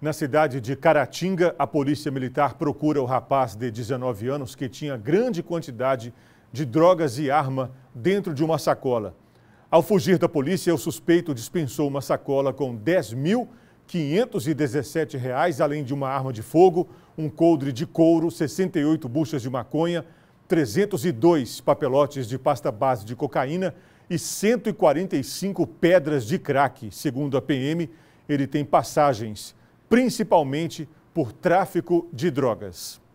Na cidade de Caratinga, a polícia militar procura o rapaz de 19 anos que tinha grande quantidade de drogas e arma dentro de uma sacola. Ao fugir da polícia, o suspeito dispensou uma sacola com R$ 10.517, além de uma arma de fogo, um coldre de couro, 68 buchas de maconha, 302 papelotes de pasta base de cocaína e 145 pedras de crack. Segundo a PM, ele tem passagens principalmente por tráfico de drogas.